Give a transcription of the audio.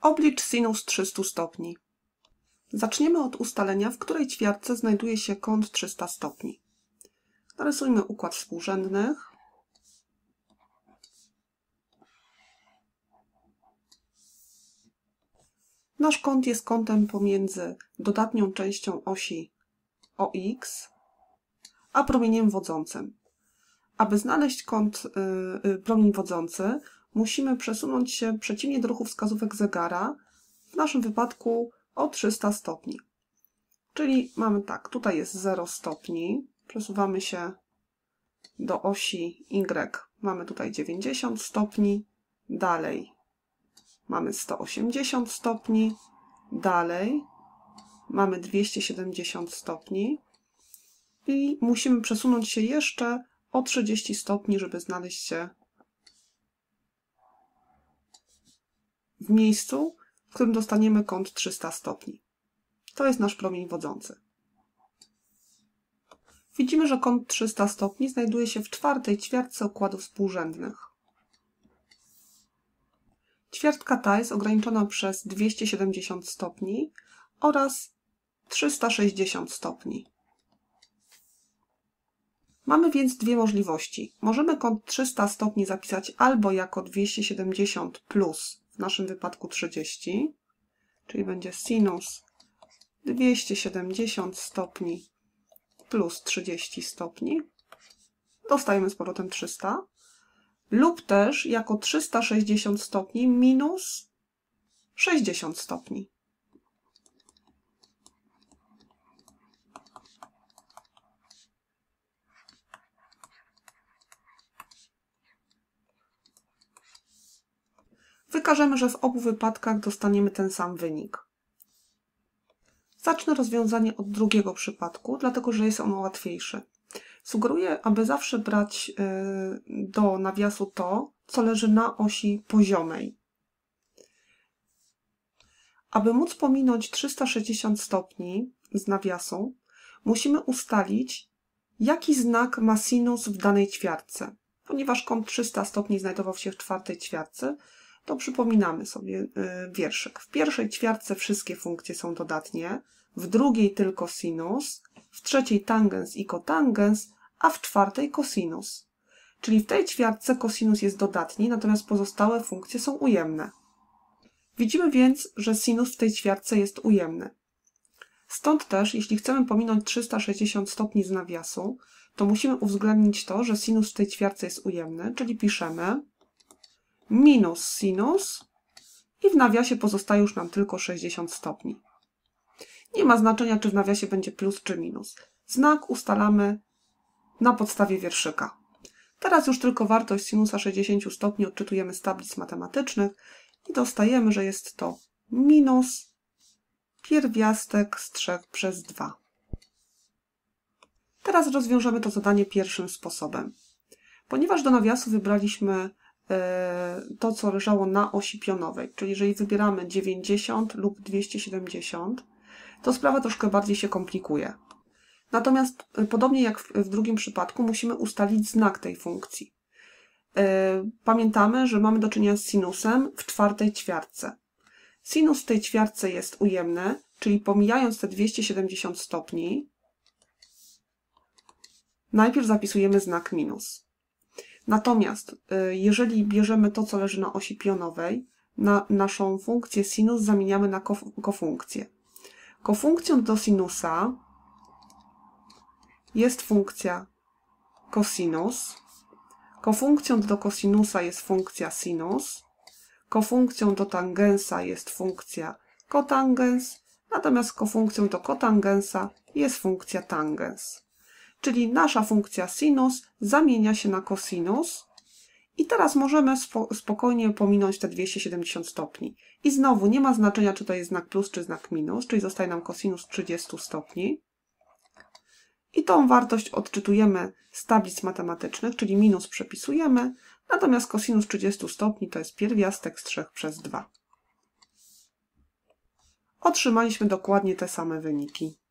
Oblicz sinus 300 stopni. Zaczniemy od ustalenia, w której ćwiartce znajduje się kąt 300 stopni. Narysujmy układ współrzędnych. Nasz kąt jest kątem pomiędzy dodatnią częścią osi OX a promieniem wodzącym. Aby znaleźć kąt yy, promień wodzący, musimy przesunąć się przeciwnie do ruchu wskazówek zegara, w naszym wypadku o 300 stopni. Czyli mamy tak, tutaj jest 0 stopni, przesuwamy się do osi Y, mamy tutaj 90 stopni, dalej mamy 180 stopni, dalej mamy 270 stopni i musimy przesunąć się jeszcze o 30 stopni, żeby znaleźć się w miejscu, w którym dostaniemy kąt 300 stopni. To jest nasz promień wodzący. Widzimy, że kąt 300 stopni znajduje się w czwartej ćwiartce układów współrzędnych. Ćwiartka ta jest ograniczona przez 270 stopni oraz 360 stopni. Mamy więc dwie możliwości. Możemy kąt 300 stopni zapisać albo jako 270 plus w naszym wypadku 30, czyli będzie sinus 270 stopni plus 30 stopni. Dostajemy z powrotem 300. Lub też jako 360 stopni minus 60 stopni. Wskażemy, że w obu wypadkach dostaniemy ten sam wynik. Zacznę rozwiązanie od drugiego przypadku, dlatego że jest ono łatwiejsze. Sugeruję, aby zawsze brać y, do nawiasu to, co leży na osi poziomej. Aby móc pominąć 360 stopni z nawiasu, musimy ustalić, jaki znak ma sinus w danej ćwiartce. Ponieważ kąt 300 stopni znajdował się w czwartej ćwiartce, to przypominamy sobie y, wierszyk. W pierwszej ćwiartce wszystkie funkcje są dodatnie, w drugiej tylko sinus, w trzeciej tangens i kotangens, a w czwartej kosinus. Czyli w tej ćwiartce kosinus jest dodatni, natomiast pozostałe funkcje są ujemne. Widzimy więc, że sinus w tej ćwiartce jest ujemny. Stąd też, jeśli chcemy pominąć 360 stopni z nawiasu, to musimy uwzględnić to, że sinus w tej ćwiartce jest ujemny, czyli piszemy minus sinus i w nawiasie pozostaje już nam tylko 60 stopni. Nie ma znaczenia, czy w nawiasie będzie plus czy minus. Znak ustalamy na podstawie wierszyka. Teraz już tylko wartość sinusa 60 stopni odczytujemy z tablic matematycznych i dostajemy, że jest to minus pierwiastek z 3 przez 2. Teraz rozwiążemy to zadanie pierwszym sposobem. Ponieważ do nawiasu wybraliśmy E, to, co leżało na osi pionowej. Czyli jeżeli wybieramy 90 lub 270, to sprawa troszkę bardziej się komplikuje. Natomiast e, podobnie jak w drugim przypadku, musimy ustalić znak tej funkcji. E, pamiętamy, że mamy do czynienia z sinusem w czwartej ćwiartce. Sinus w tej ćwiartce jest ujemny, czyli pomijając te 270 stopni, najpierw zapisujemy znak minus. Natomiast y, jeżeli bierzemy to, co leży na osi pionowej, na naszą funkcję sinus zamieniamy na kofunkcję. Kofunkcją do sinusa jest funkcja cosinus. Kofunkcją do kosinusa jest funkcja sinus. Kofunkcją do tangensa jest funkcja kotangens. Natomiast kofunkcją do kotangensa jest funkcja tangens czyli nasza funkcja sinus zamienia się na cosinus. I teraz możemy spokojnie pominąć te 270 stopni. I znowu nie ma znaczenia, czy to jest znak plus, czy znak minus, czyli zostaje nam cosinus 30 stopni. I tą wartość odczytujemy z tablic matematycznych, czyli minus przepisujemy, natomiast cosinus 30 stopni to jest pierwiastek z 3 przez 2. Otrzymaliśmy dokładnie te same wyniki.